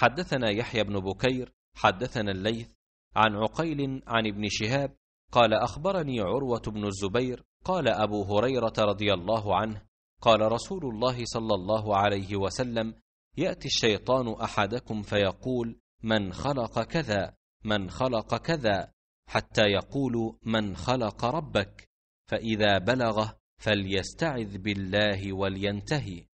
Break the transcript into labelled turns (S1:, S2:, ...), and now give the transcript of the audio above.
S1: حدثنا يحيى بن بكير
S2: حدثنا الليث عن عقيل عن ابن شهاب قال اخبرني عروه
S3: بن الزبير قال ابو هريره رضي الله عنه قال رسول الله صلى الله عليه وسلم ياتي الشيطان احدكم فيقول من خلق كذا من خلق كذا حتى يقول من خلق ربك
S4: فاذا بلغه فليستعذ بالله ولينتهي